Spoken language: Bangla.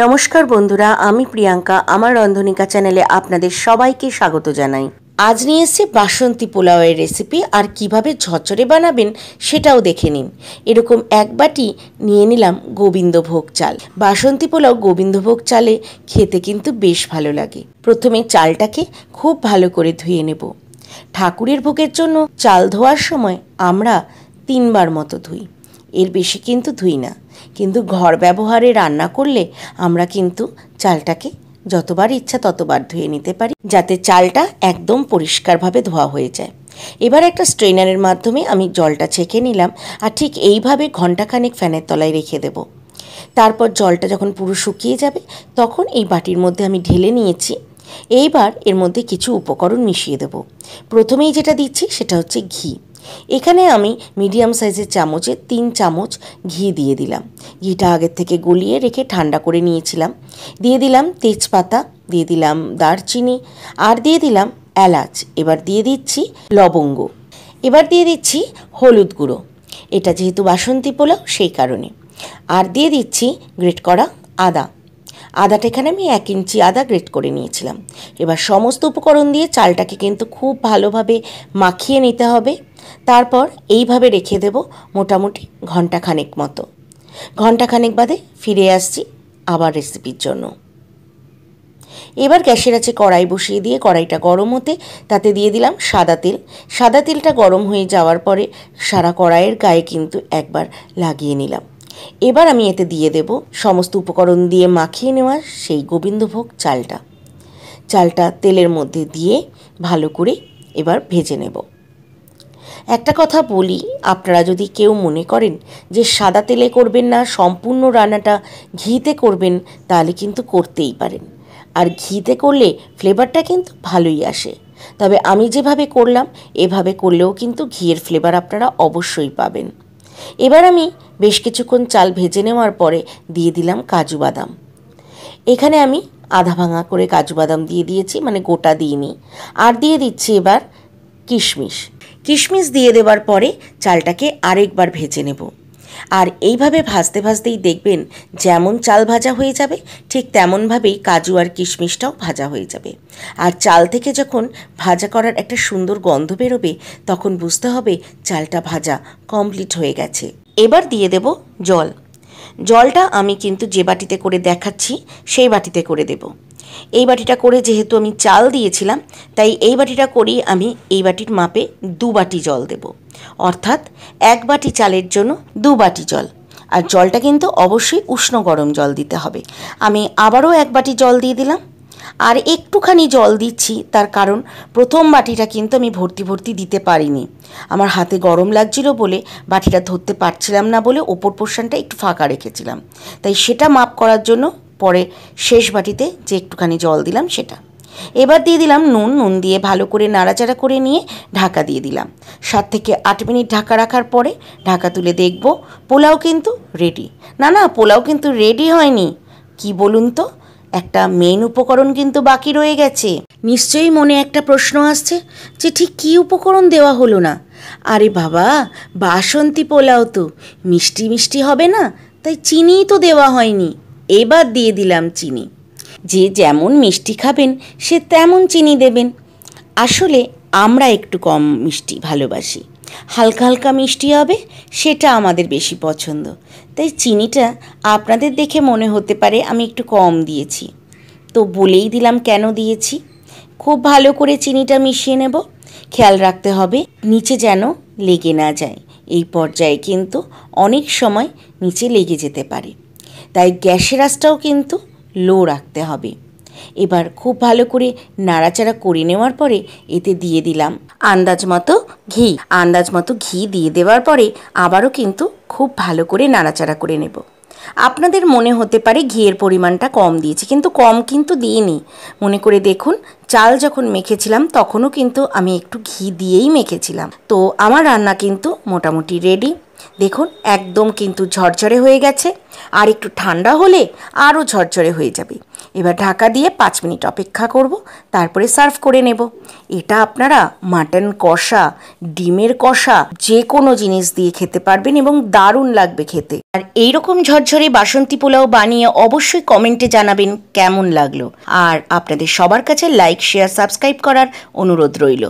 নমস্কার বন্ধুরা আমি প্রিয়াঙ্কা আমার রন্ধনিকা চ্যানেলে আপনাদের সবাইকে স্বাগত জানাই আজ নিয়ে এসে বাসন্তী পোলাওয়ের রেসিপি আর কিভাবে ঝরঝরে বানাবেন সেটাও দেখে নিন এরকম এক বাটি নিয়ে নিলাম গোবিন্দভোগ চাল বাসন্তী পোলাও গোবিন্দভোগ চালে খেতে কিন্তু বেশ ভালো লাগে প্রথমে চালটাকে খুব ভালো করে ধুয়ে নেব ঠাকুরের ভোগের জন্য চাল ধোয়ার সময় আমরা তিনবার মতো ধুই এর বেশি কিন্তু ধুই না কিন্তু ঘর ব্যবহারে রান্না করলে আমরা কিন্তু চালটাকে যতবার ইচ্ছা ততবার ধুয়ে নিতে পারি যাতে চালটা একদম পরিষ্কারভাবে ধোয়া হয়ে যায় এবার একটা স্ট্রেনারের মাধ্যমে আমি জলটা ছেঁকে নিলাম আর ঠিক এইভাবে ঘণ্টাখানেক ফ্যানের তলায় রেখে দেব তারপর জলটা যখন পুরো শুকিয়ে যাবে তখন এই বাটির মধ্যে আমি ঢেলে নিয়েছি এইবার এর মধ্যে কিছু উপকরণ মিশিয়ে দেব প্রথমেই যেটা দিচ্ছি সেটা হচ্ছে ঘি এখানে আমি মিডিয়াম সাইজের চামচে তিন চামচ ঘি দিয়ে দিলাম ঘিটা আগের থেকে গলিয়ে রেখে ঠান্ডা করে নিয়েছিলাম দিয়ে দিলাম তেজপাতা দিয়ে দিলাম দারচিনি আর দিয়ে দিলাম এলাচ এবার দিয়ে দিচ্ছি লবঙ্গ এবার দিয়ে দিচ্ছি হলুদ গুঁড়ো এটা যেহেতু বাসন্তী পোলাও সেই কারণে আর দিয়ে দিচ্ছি গ্রেট করা আদা আদাটা এখানে আমি এক ইঞ্চি আদা গ্রেট করে নিয়েছিলাম এবার সমস্ত উপকরণ দিয়ে চালটাকে কিন্তু খুব ভালোভাবে মাখিয়ে নিতে হবে তারপর এইভাবে রেখে দেব মোটামুটি ঘন্টাখানেক মতো ঘণ্টাখানেক বাদে ফিরে আসছি আবার রেসিপির জন্য এবার গ্যাসের আছে কড়াই বসিয়ে দিয়ে কড়াইটা গরম হতে তাতে দিয়ে দিলাম সাদা তেল সাদা তেলটা গরম হয়ে যাওয়ার পরে সারা কড়াইয়ের গায়ে কিন্তু একবার লাগিয়ে নিলাম এবার আমি এতে দিয়ে দেব সমস্ত উপকরণ দিয়ে মাখিয়ে নেওয়া সেই গোবিন্দভোগ চালটা চালটা তেলের মধ্যে দিয়ে ভালো করে এবার ভেজে নেবো একটা কথা বলি আপনারা যদি কেউ মনে করেন যে সাদা তেলে করবেন না সম্পূর্ণ রান্নাটা ঘিতে করবেন তাহলে কিন্তু করতেই পারেন আর ঘিতে করলে ফ্লেভারটা কিন্তু ভালোই আসে তবে আমি যেভাবে করলাম এভাবে করলেও কিন্তু ঘিয়ের ফ্লেভার আপনারা অবশ্যই পাবেন এবার আমি বেশ কিছুক্ষণ চাল ভেজে নেওয়ার পরে দিয়ে দিলাম কাজু বাদাম এখানে আমি আধা ভাঙা করে কাজু বাদাম দিয়ে দিয়েছি মানে গোটা দিইনি আর দিয়ে দিচ্ছি এবার কিশমিশ কিশমিশ দিয়ে দেওয়ার পরে চালটাকে আরেকবার ভেজে নেব আর এইভাবে ভাজতে ভাজতেই দেখবেন যেমন চাল ভাজা হয়ে যাবে ঠিক তেমনভাবেই কাজু আর কিশমিশটাও ভাজা হয়ে যাবে আর চাল থেকে যখন ভাজা করার একটা সুন্দর গন্ধ বেরোবে তখন বুঝতে হবে চালটা ভাজা কমপ্লিট হয়ে গেছে এবার দিয়ে দেব জল জলটা আমি কিন্তু যে বাটিতে করে দেখাচ্ছি সেই বাটিতে করে দেবো এই বাটিটা করে যেহেতু আমি চাল দিয়েছিলাম তাই এই বাটিটা করেই আমি এই বাটির মাপে দু বাটি জল দেব অর্থাৎ এক বাটি চালের জন্য দু বাটি জল আর জলটা কিন্তু অবশ্যই উষ্ণ গরম জল দিতে হবে আমি আবারও এক বাটি জল দিয়ে দিলাম আর একটুখানি জল দিচ্ছি তার কারণ প্রথম বাটিটা কিন্তু আমি ভর্তি ভর্তি দিতে পারিনি আমার হাতে গরম লাগছিল বলে বাটিটা ধরতে পারছিলাম না বলে ওপর পোর্শনটা একটু ফাঁকা রেখেছিলাম তাই সেটা মাপ করার জন্য পরে শেষ বাটিতে যে একটুখানি জল দিলাম সেটা এবার দিয়ে দিলাম নুন নুন দিয়ে ভালো করে নাড়াচাড়া করে নিয়ে ঢাকা দিয়ে দিলাম সাত থেকে আট মিনিট ঢাকা রাখার পরে ঢাকা তুলে দেখব পোলাও কিন্তু রেডি না না পোলাও কিন্তু রেডি হয়নি কি বলুন তো একটা মেন উপকরণ কিন্তু বাকি রয়ে গেছে নিশ্চয়ই মনে একটা প্রশ্ন আসছে যে ঠিক কী উপকরণ দেওয়া হলো না আরে বাবা বাসন্তী পোলাও তো মিষ্টি মিষ্টি হবে না তাই চিনিই তো দেওয়া হয়নি এবার দিয়ে দিলাম চিনি যে যেমন মিষ্টি খাবেন সে তেমন চিনি দেবেন আসলে আমরা একটু কম মিষ্টি ভালোবাসি হালকা হালকা মিষ্টি হবে সেটা আমাদের বেশি পছন্দ তাই চিনিটা আপনাদের দেখে মনে হতে পারে আমি একটু কম দিয়েছি তো বলেই দিলাম কেন দিয়েছি খুব ভালো করে চিনিটা মিশিয়ে নেব খেয়াল রাখতে হবে নিচে যেন লেগে না যায় এই পর্যায়ে কিন্তু অনেক সময় নিচে লেগে যেতে পারে তাই গ্যাসের আঁচটাও কিন্তু লো রাখতে হবে এবার খুব ভালো করে নাড়াচাড়া করে নেওয়ার পরে এতে দিয়ে দিলাম আন্দাজ মতো ঘি আন্দাজ মতো ঘি দিয়ে দেওয়ার পরে আবারও কিন্তু খুব ভালো করে নাড়াচাড়া করে নেব আপনাদের মনে হতে পারে ঘিয়ের পরিমাণটা কম দিয়েছি কিন্তু কম কিন্তু দিইনি মনে করে দেখুন চাল যখন মেখেছিলাম তখনও কিন্তু আমি একটু ঘি দিয়েই মেখেছিলাম তো আমার রান্না কিন্তু মোটামুটি রেডি দেখুন একদম কিন্তু ঝরঝরে হয়ে গেছে আর একটু ঠান্ডা হলে আরও ঝরঝরে হয়ে যাবে এবার ঢাকা দিয়ে পাঁচ মিনিট অপেক্ষা করব তারপরে সার্ভ করে নেব এটা আপনারা মাটন কষা ডিমের কষা যে কোনো জিনিস দিয়ে খেতে পারবেন এবং দারুণ লাগবে খেতে আর এই রকম ঝরঝরে বাসন্তী পোলাও বানিয়ে অবশ্যই কমেন্টে জানাবেন কেমন লাগলো আর আপনাদের সবার কাছে লাইক শেয়ার সাবস্ক্রাইব করার অনুরোধ রইল